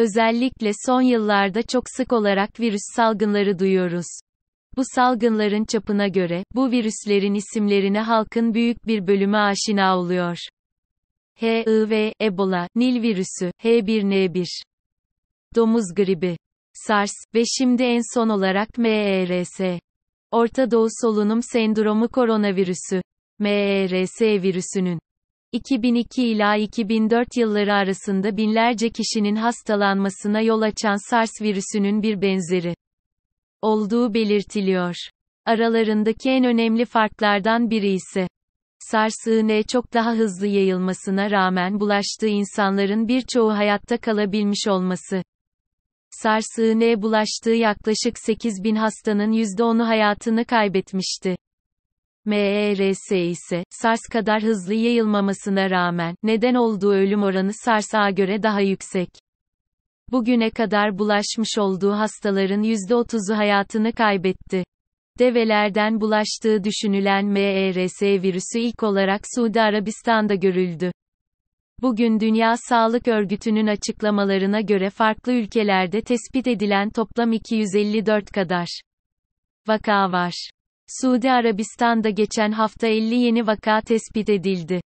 Özellikle son yıllarda çok sık olarak virüs salgınları duyuyoruz. Bu salgınların çapına göre, bu virüslerin isimlerine halkın büyük bir bölümü aşina oluyor. HIV, Ebola, Nil virüsü, H1N1, domuz gribi, SARS ve şimdi en son olarak MERS. Orta Doğu Solunum Sendromu Koronavirüsü. MERS virüsünün 2002 ila 2004 yılları arasında binlerce kişinin hastalanmasına yol açan SARS virüsünün bir benzeri olduğu belirtiliyor. Aralarındaki en önemli farklardan biri ise sars çok daha hızlı yayılmasına rağmen bulaştığı insanların birçoğu hayatta kalabilmiş olması. sars bulaştığı yaklaşık 8 bin hastanın %10'u hayatını kaybetmişti. MERS ise, SARS kadar hızlı yayılmamasına rağmen, neden olduğu ölüm oranı SARS'a göre daha yüksek. Bugüne kadar bulaşmış olduğu hastaların %30'u hayatını kaybetti. Develerden bulaştığı düşünülen MERS virüsü ilk olarak Suudi Arabistan'da görüldü. Bugün Dünya Sağlık Örgütü'nün açıklamalarına göre farklı ülkelerde tespit edilen toplam 254 kadar vaka var. Suudi Arabistan'da geçen hafta 50 yeni vaka tespit edildi.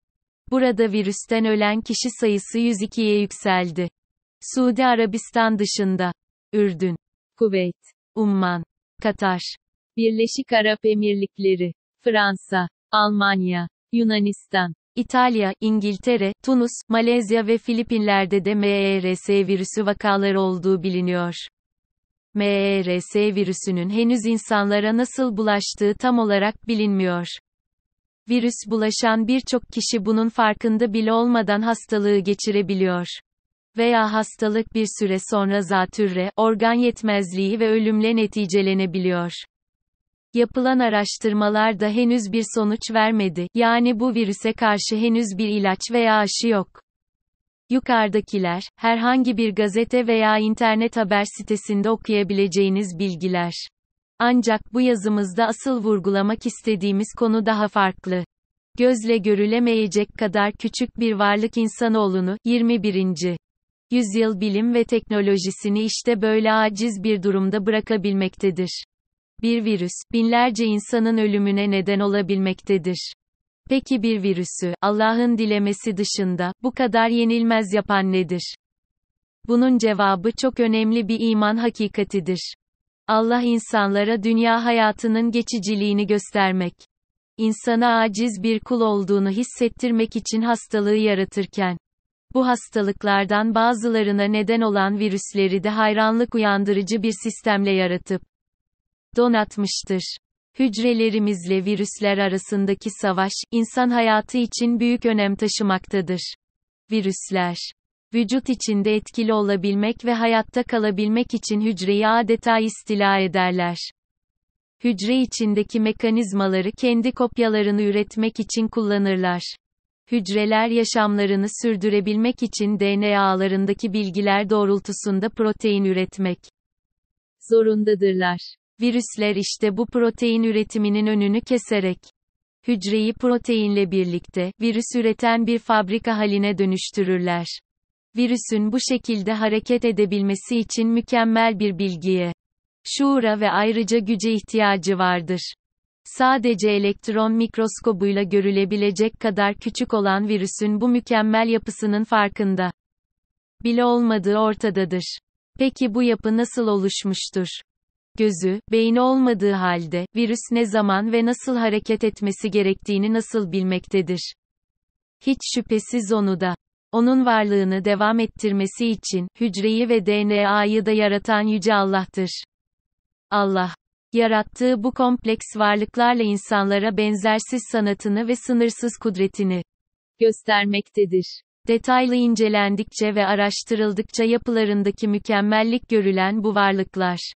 Burada virüsten ölen kişi sayısı 102'ye yükseldi. Suudi Arabistan dışında Ürdün, Kuveyt, Umman, Katar, Birleşik Arap Emirlikleri, Fransa, Almanya, Yunanistan, İtalya, İngiltere, Tunus, Malezya ve Filipinler'de de MERS virüsü vakaları olduğu biliniyor. MERS virüsünün henüz insanlara nasıl bulaştığı tam olarak bilinmiyor. Virüs bulaşan birçok kişi bunun farkında bile olmadan hastalığı geçirebiliyor. Veya hastalık bir süre sonra zatürre, organ yetmezliği ve ölümle neticelenebiliyor. Yapılan araştırmalar da henüz bir sonuç vermedi. Yani bu virüse karşı henüz bir ilaç veya aşı yok. Yukarıdakiler, herhangi bir gazete veya internet haber sitesinde okuyabileceğiniz bilgiler. Ancak bu yazımızda asıl vurgulamak istediğimiz konu daha farklı. Gözle görülemeyecek kadar küçük bir varlık insanoğlunu, 21. yüzyıl bilim ve teknolojisini işte böyle aciz bir durumda bırakabilmektedir. Bir virüs, binlerce insanın ölümüne neden olabilmektedir. Peki bir virüsü, Allah'ın dilemesi dışında, bu kadar yenilmez yapan nedir? Bunun cevabı çok önemli bir iman hakikatidir. Allah insanlara dünya hayatının geçiciliğini göstermek, insana aciz bir kul olduğunu hissettirmek için hastalığı yaratırken, bu hastalıklardan bazılarına neden olan virüsleri de hayranlık uyandırıcı bir sistemle yaratıp donatmıştır. Hücrelerimizle virüsler arasındaki savaş, insan hayatı için büyük önem taşımaktadır. Virüsler vücut içinde etkili olabilmek ve hayatta kalabilmek için hücreyi adeta istila ederler. Hücre içindeki mekanizmaları kendi kopyalarını üretmek için kullanırlar. Hücreler yaşamlarını sürdürebilmek için DNA'larındaki bilgiler doğrultusunda protein üretmek zorundadırlar. Virüsler işte bu protein üretiminin önünü keserek hücreyi proteinle birlikte virüs üreten bir fabrika haline dönüştürürler. Virüsün bu şekilde hareket edebilmesi için mükemmel bir bilgiye, şuura ve ayrıca güce ihtiyacı vardır. Sadece elektron mikroskobuyla görülebilecek kadar küçük olan virüsün bu mükemmel yapısının farkında bile olmadığı ortadadır. Peki bu yapı nasıl oluşmuştur? gözü, beyni olmadığı halde, virüs ne zaman ve nasıl hareket etmesi gerektiğini nasıl bilmektedir? Hiç şüphesiz onu da. Onun varlığını devam ettirmesi için, hücreyi ve DNA'yı da yaratan Yüce Allah'tır. Allah, yarattığı bu kompleks varlıklarla insanlara benzersiz sanatını ve sınırsız kudretini göstermektedir. Detaylı incelendikçe ve araştırıldıkça yapılarındaki mükemmellik görülen bu varlıklar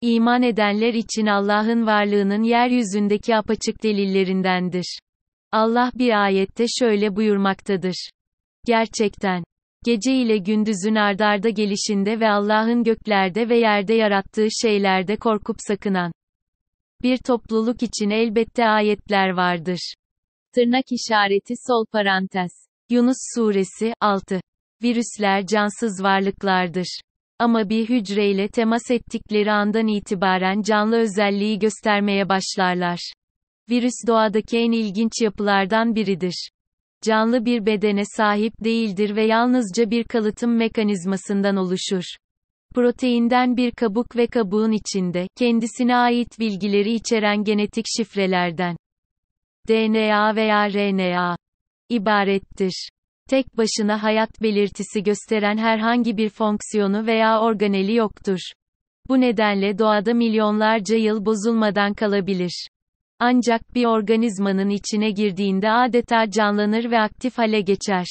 İman edenler için Allah'ın varlığının yeryüzündeki apaçık delillerindendir. Allah bir ayette şöyle buyurmaktadır. Gerçekten. Gece ile gündüzün ardarda gelişinde ve Allah'ın göklerde ve yerde yarattığı şeylerde korkup sakınan bir topluluk için elbette ayetler vardır. Tırnak işareti sol parantez. Yunus suresi 6. Virüsler cansız varlıklardır. Ama bir hücreyle temas ettikleri andan itibaren canlı özelliği göstermeye başlarlar. Virüs doğadaki en ilginç yapılardan biridir. Canlı bir bedene sahip değildir ve yalnızca bir kalıtım mekanizmasından oluşur proteinden bir kabuk ve kabuğun içinde, kendisine ait bilgileri içeren genetik şifrelerden, DNA veya RNA, ibarettir tek başına hayat belirtisi gösteren herhangi bir fonksiyonu veya organeli yoktur. Bu nedenle doğada milyonlarca yıl bozulmadan kalabilir. Ancak bir organizmanın içine girdiğinde adeta canlanır ve aktif hale geçer.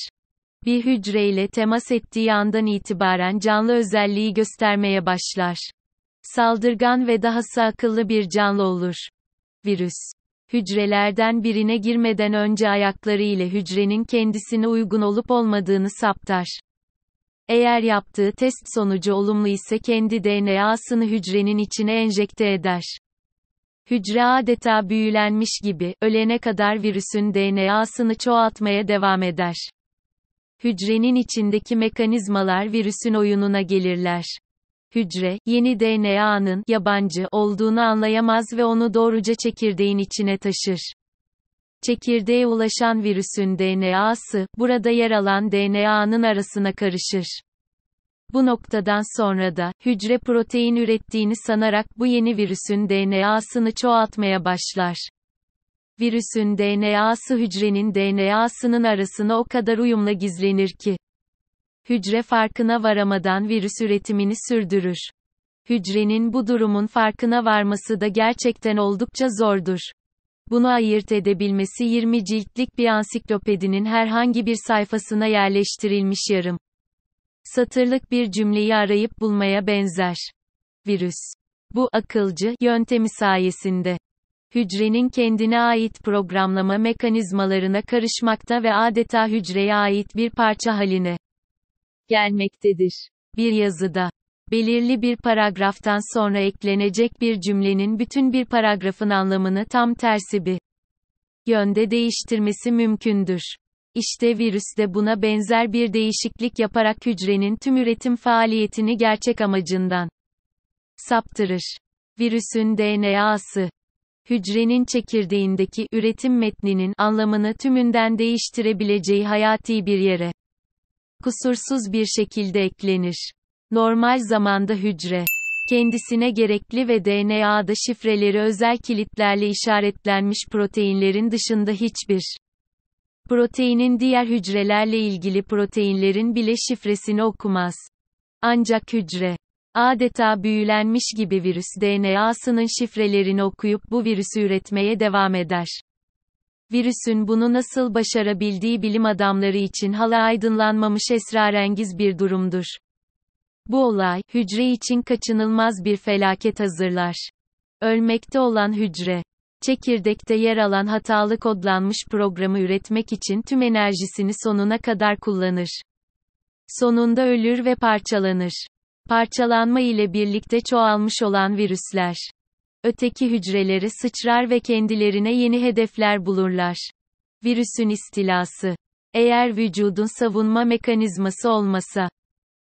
Bir hücreyle temas ettiği andan itibaren canlı özelliği göstermeye başlar. Saldırgan ve dahası akıllı bir canlı olur. Virüs hücrelerden birine girmeden önce ayakları ile hücrenin kendisine uygun olup olmadığını saptar. Eğer yaptığı test sonucu olumlu ise kendi DNA'sını hücrenin içine enjekte eder. Hücre adeta büyülenmiş gibi, ölene kadar virüsün DNA'sını çoğaltmaya devam eder. Hücrenin içindeki mekanizmalar virüsün oyununa gelirler. Hücre, yeni DNA'nın yabancı olduğunu anlayamaz ve onu doğruca çekirdeğin içine taşır. Çekirdeğe ulaşan virüsün DNA'sı, burada yer alan DNA'nın arasına karışır. Bu noktadan sonra da, hücre protein ürettiğini sanarak bu yeni virüsün DNA'sını çoğaltmaya başlar. Virüsün DNA'sı hücrenin DNA'sının arasına o kadar uyumla gizlenir ki, hücre farkına varamadan virüs üretimini sürdürür. Hücrenin bu durumun farkına varması da gerçekten oldukça zordur. Bunu ayırt edebilmesi 20 ciltlik bir ansiklopedinin herhangi bir sayfasına yerleştirilmiş yarım satırlık bir cümleyi arayıp bulmaya benzer. Virüs. Bu akılcı yöntemi sayesinde hücrenin kendine ait programlama mekanizmalarına karışmakta ve adeta hücreye ait bir parça haline gelmektedir. Bir yazıda belirli bir paragraftan sonra eklenecek bir cümlenin bütün bir paragrafın anlamını tam tersi bir yönde değiştirmesi mümkündür. İşte virüs de buna benzer bir değişiklik yaparak hücrenin tüm üretim faaliyetini gerçek amacından saptırır. Virüsün DNA'sı hücrenin çekirdeğindeki üretim metninin anlamını tümünden değiştirebileceği hayati bir yere kusursuz bir şekilde eklenir. Normal zamanda hücre kendisine gerekli ve DNA'da şifreleri özel kilitlerle işaretlenmiş proteinlerin dışında hiçbir proteinin diğer hücrelerle ilgili proteinlerin bile şifresini okumaz. Ancak hücre adeta büyülenmiş gibi virüs DNA'sının şifrelerini okuyup bu virüsü üretmeye devam eder. Virüsün bunu nasıl başarabildiği bilim adamları için hala aydınlanmamış esrarengiz bir durumdur. Bu olay, hücre için kaçınılmaz bir felaket hazırlar. Ölmekte olan hücre, çekirdekte yer alan hatalı kodlanmış programı üretmek için tüm enerjisini sonuna kadar kullanır. Sonunda ölür ve parçalanır. Parçalanma ile birlikte çoğalmış olan virüsler öteki hücreleri sıçrar ve kendilerine yeni hedefler bulurlar. Virüsün istilası. Eğer vücudun savunma mekanizması olmasa,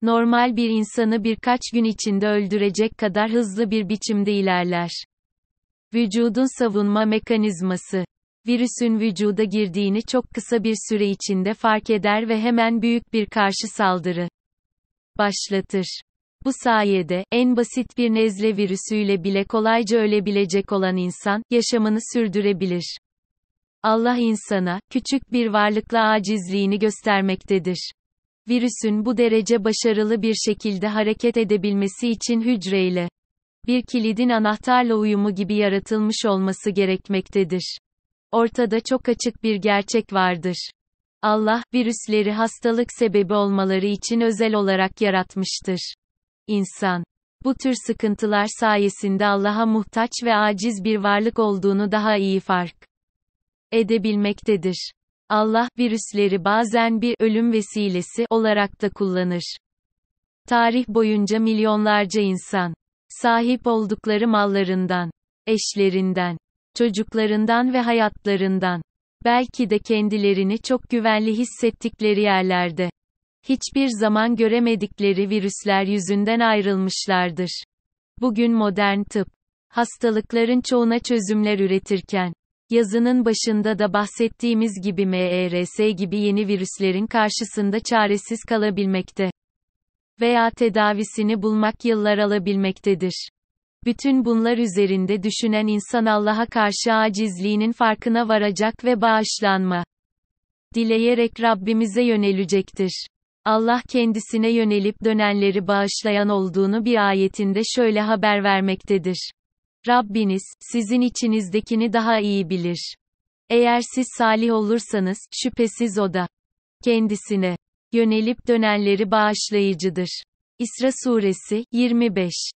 normal bir insanı birkaç gün içinde öldürecek kadar hızlı bir biçimde ilerler. Vücudun savunma mekanizması. Virüsün vücuda girdiğini çok kısa bir süre içinde fark eder ve hemen büyük bir karşı saldırı başlatır. Bu sayede, en basit bir nezle virüsüyle bile kolayca ölebilecek olan insan, yaşamını sürdürebilir. Allah insana, küçük bir varlıkla acizliğini göstermektedir. Virüsün bu derece başarılı bir şekilde hareket edebilmesi için hücreyle bir kilidin anahtarla uyumu gibi yaratılmış olması gerekmektedir. Ortada çok açık bir gerçek vardır. Allah, virüsleri hastalık sebebi olmaları için özel olarak yaratmıştır insan. Bu tür sıkıntılar sayesinde Allah'a muhtaç ve aciz bir varlık olduğunu daha iyi fark edebilmektedir. Allah, virüsleri bazen bir ölüm vesilesi olarak da kullanır. Tarih boyunca milyonlarca insan, sahip oldukları mallarından, eşlerinden, çocuklarından ve hayatlarından, belki de kendilerini çok güvenli hissettikleri yerlerde, hiçbir zaman göremedikleri virüsler yüzünden ayrılmışlardır. Bugün modern tıp, hastalıkların çoğuna çözümler üretirken, yazının başında da bahsettiğimiz gibi MERS gibi yeni virüslerin karşısında çaresiz kalabilmekte veya tedavisini bulmak yıllar alabilmektedir. Bütün bunlar üzerinde düşünen insan Allah'a karşı acizliğinin farkına varacak ve bağışlanma dileyerek Rabbimize yönelecektir. Allah kendisine yönelip dönenleri bağışlayan olduğunu bir ayetinde şöyle haber vermektedir. Rabbiniz, sizin içinizdekini daha iyi bilir. Eğer siz salih olursanız, şüphesiz o da kendisine yönelip dönenleri bağışlayıcıdır. İsra suresi 25